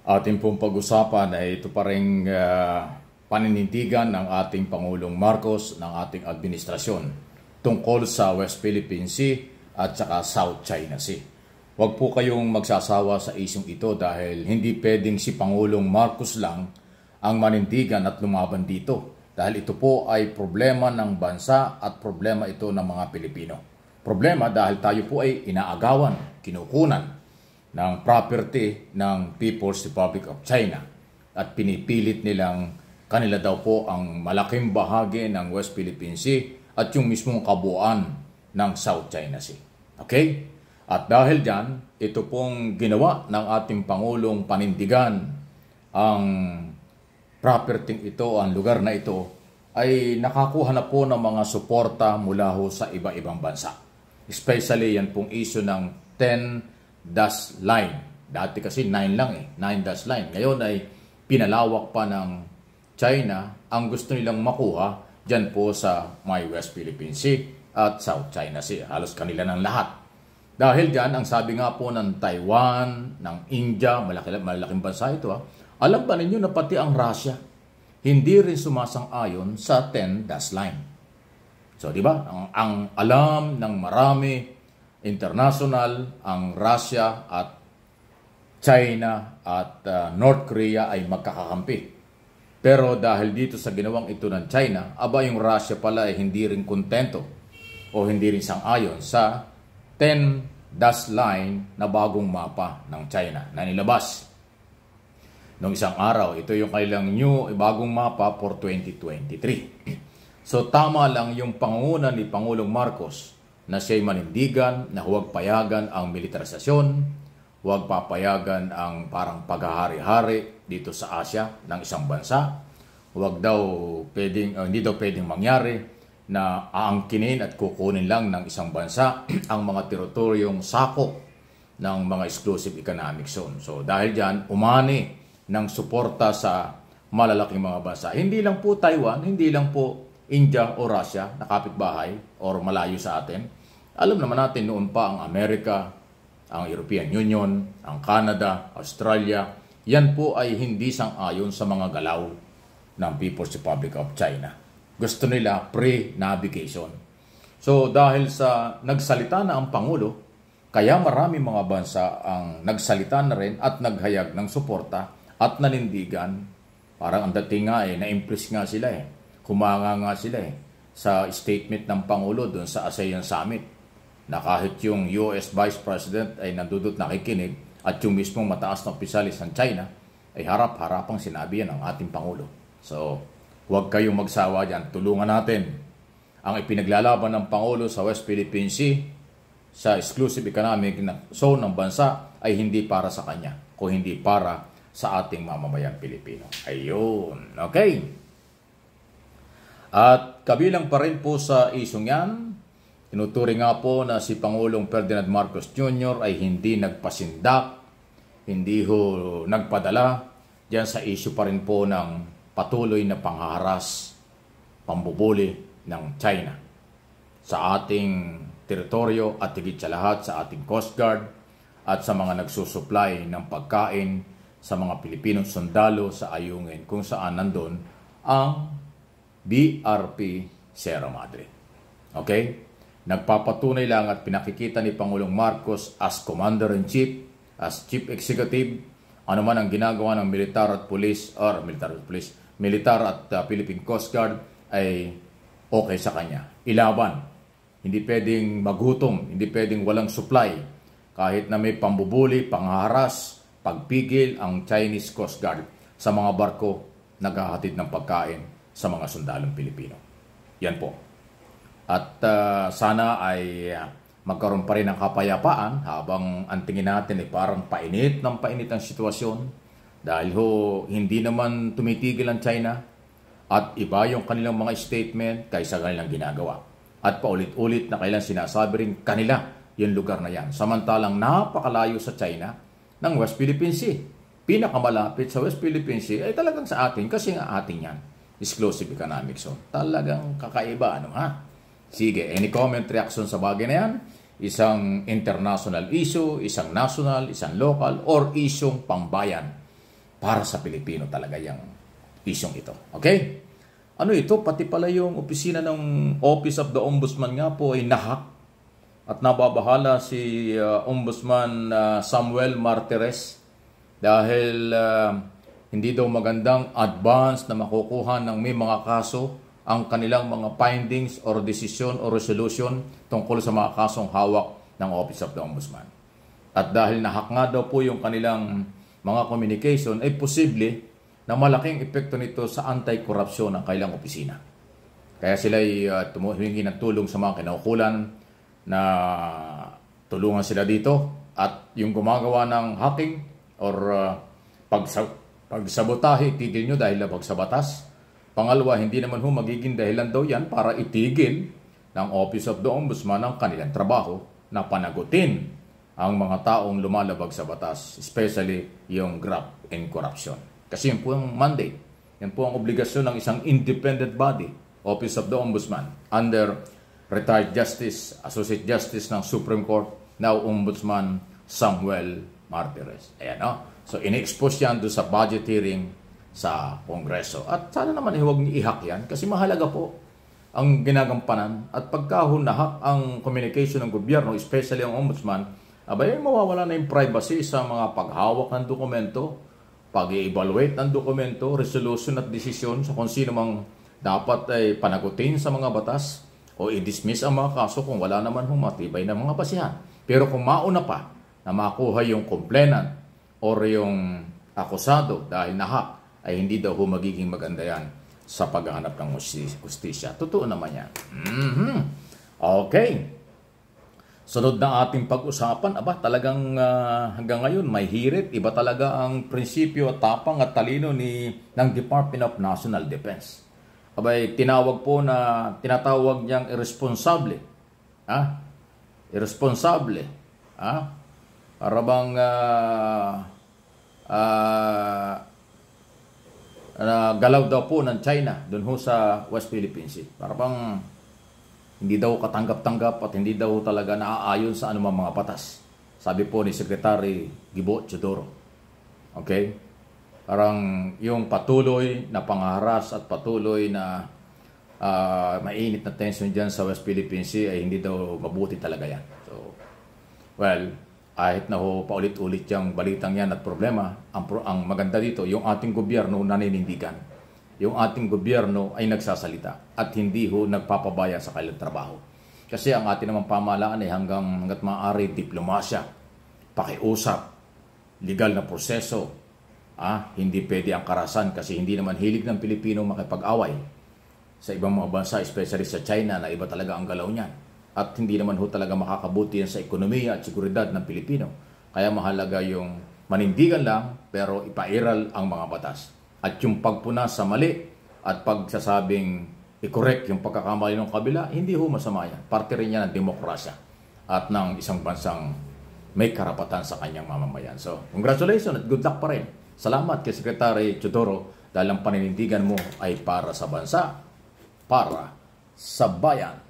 Ating pong pag-usapan ay ito pa rin uh, ah, paninindigan ng ating Pangulong Marcos ng ating administrasyon tungkol sa West Philippine Sea at saka South China Sea. Huwag po kayong magsasawa sa isyong ito dahil hindi pwedeng si Pangulong Marcos lang ang manindigan at lumaban dito dahil ito po ay problema ng bansa at problema ito ng mga Pilipino. Problema dahil tayo po ay inaagawan, kinukunan, ng property ng People's Republic of China at pinipilit nilang kanila daw po ang malaking bahagi ng West Philippine Sea at yung mismong kabuuan ng South China Sea. Okay? At dahil dyan, ito pong ginawa ng ating Pangulong Panindigan ang property ito, ang lugar na ito, ay nakakuha na po ng mga suporta mula ho sa iba-ibang bansa. Especially yan pong iso ng 10 dash line. Dati kasi 9 lang eh, 9 dash line. Ngayon ay pinalawak pa ng China ang gusto nilang makuha dyan po sa may West Philippine Sea at South China Sea. Halos kanila ng lahat. Dahil dyan, ang sabi nga po ng Taiwan, ng India, malaki, malaking bansa ito ha, ah. alam ba ninyo na pati ang Russia, hindi rin sumasang-ayon sa 10 dash line. So, di ba? Ang, ang alam ng marami international ang Russia at China at uh, North Korea ay magkakakampi. Pero dahil dito sa ginawang ito ng China, aba yung Russia pala ay hindi rin kontento o hindi rin sangayon sa 10 dash line na bagong mapa ng China na nilabas. Noong isang araw, ito yung kailang new eh, bagong mapa for 2023. So tama lang yung panguna ni Pangulong Marcos na siya'y manindigan na huwag payagan ang militarisasyon, huwag papayagan ang parang paghahari-hari dito sa Asia ng isang bansa, huwag daw pwedeng, uh, hindi daw pwedeng mangyari na aangkinin at kukunin lang ng isang bansa ang mga teritoryong sakop ng mga exclusive economic zone. So dahil dyan, umani ng suporta sa malalaking mga bansa. Hindi lang po Taiwan, hindi lang po India o Russia na kapitbahay or malayo sa atin alam naman natin noon pa ang Amerika, ang European Union, ang Canada, Australia, yan po ay hindi sang-ayon sa mga galaw ng People's Republic of China. Gusto nila pre-navigation. So dahil sa nagsalita na ang Pangulo, kaya marami mga bansa ang nagsalita na rin at naghayag ng suporta at nanindigan. Parang ang dating nga eh, na-impress nga sila eh. Kumanga nga sila eh sa statement ng Pangulo doon sa ASEAN Summit na kahit yung US Vice President ay nandudot nakikinig at yung mismong mataas na opisyalis ng China ay harap-harapang sinabi yan ng ating Pangulo. So, huwag kayong magsawa dyan. Tulungan natin ang ipinaglalaban ng Pangulo sa West Philippine Sea sa exclusive economic zone ng bansa ay hindi para sa kanya, kung hindi para sa ating mamamayang Pilipino. Ayun, okay. At kabilang pa rin po sa isong yan, Tinuturi nga po na si Pangulong Ferdinand Marcos Jr. ay hindi nagpasindak, hindi ho nagpadala diyan sa issue pa rin po ng patuloy na pangharas, pambubuli ng China sa ating teritoryo at higit sa lahat sa ating Coast Guard at sa mga nagsusupply ng pagkain sa mga Pilipinong sundalo sa ayungin kung saan nandun ang BRP Sierra Madre. Okay? Nagpapatunay lang at pinakikita ni Pangulong Marcos as Commander-in-Chief, as Chief Executive, anuman ang ginagawa ng militar at police or militar at police, militar at uh, Philippine Coast Guard ay okay sa kanya. Ilaban. Hindi pwedeng magutom, hindi pwedeng walang supply. Kahit na may pambubuli, pangharas, pagpigil ang Chinese Coast Guard sa mga barko naghahatid ng pagkain sa mga sundalong Pilipino. Yan po. At uh, sana ay ah, magkaroon pa rin ng kapayapaan habang ang tingin natin ay parang painit ng painit ang sitwasyon dahil ho hindi naman tumitigil ang China at iba yung kanilang mga statement kaysa kanilang ginagawa. At paulit-ulit na kailan sinasabi rin kanila yung lugar na yan. Samantalang napakalayo sa China ng West Philippine Sea. Pinakamalapit sa West Philippine Sea ay talagang sa atin kasi nga atin yan. Exclusive Economic Zone. Talagang kakaiba, ano ha? Sige, any comment, reaction sa bagay na yan? Isang international issue, isang national, isang local, or isyong pangbayan para sa Pilipino talaga yung isyong ito. Okay? Ano ito? Pati pala yung opisina ng Office of the Ombudsman nga po ay nahak at nababahala si uh, Ombudsman uh, Samuel Martires dahil uh, hindi daw magandang advance na makukuha ng may mga kaso ang kanilang mga findings or decision or resolution tungkol sa mga kasong hawak ng Office of the Ombudsman. At dahil nahak nga daw po yung kanilang mga communication, ay posible na malaking epekto nito sa anti-corruption ng kailang opisina. Kaya sila ay uh, ng tulong sa mga kinaukulan na tulungan sila dito at yung gumagawa ng hacking or uh, pagsabotahe, itigil nyo dahil labag sa batas Pangalawa, hindi naman ho magiging dahilan daw yan para itigil ng Office of the Ombudsman ang kanilang trabaho na panagutin ang mga taong lumalabag sa batas, especially yung graft and corruption. Kasi yun po ang mandate, yan po ang obligasyon ng isang independent body, Office of the Ombudsman, under retired Justice, Associate Justice ng Supreme Court, now Ombudsman Samuel Martires. Ayan no? So, in-expose yan doon sa budget hearing sa Kongreso. At sana naman eh, huwag ihak yan kasi mahalaga po ang ginagampanan at pagka hunahak ang communication ng gobyerno, especially ang ombudsman, abay mawawala na yung privacy sa mga paghawak ng dokumento, pag-evaluate ng dokumento, resolution at desisyon sa kung sino mang dapat ay eh, panagutin sa mga batas o i-dismiss ang mga kaso kung wala naman humatibay ng mga basihan. Pero kung mauna pa na makuha yung complainant or yung akusado dahil nahak ay hindi daw ho magiging yan sa paghahanap ng justisya. Totoo naman yan. Mm-hmm. Okay. Sunod na ating pag-usapan, aba talagang uh, hanggang ngayon may hirit. Iba talaga ang prinsipyo at tapang at talino ni, ng Department of National Defense. Abay, tinawag po na, tinatawag niyang irresponsable. Ha? Irresponsable. Ha? Para bang uh, uh, uh, galaw daw po ng China doon ho sa West Philippine Sea. Para pang hindi daw katanggap-tanggap at hindi daw talaga naaayon sa anumang mga patas. Sabi po ni Secretary Gibo Chodoro. Okay? Parang yung patuloy na pangaras at patuloy na uh, mainit na tension dyan sa West Philippine Sea ay hindi daw mabuti talaga yan. So, well, kahit na ho paulit-ulit yung balitang yan at problema, ang, ang maganda dito, yung ating gobyerno naninindigan. Yung ating gobyerno ay nagsasalita at hindi ho nagpapabaya sa kailang trabaho. Kasi ang ating naman pamahalaan ay hanggang hanggat maaari diplomasya, pakiusap, legal na proseso, ah, hindi pwede ang karasan kasi hindi naman hilig ng Pilipino makipag-away sa ibang mga bansa, especially sa China na iba talaga ang galaw niyan at hindi naman ho talaga makakabuti yan sa ekonomiya at seguridad ng Pilipino. Kaya mahalaga yung manindigan lang pero ipairal ang mga batas. At yung pagpuna sa mali at pagsasabing i-correct yung pagkakamali ng kabila, hindi ho masama yan. Parte rin yan ng demokrasya at ng isang bansang may karapatan sa kanyang mamamayan. So, congratulations at good luck pa rin. Salamat kay Secretary Chodoro dahil ang paninindigan mo ay para sa bansa, para sa bayan.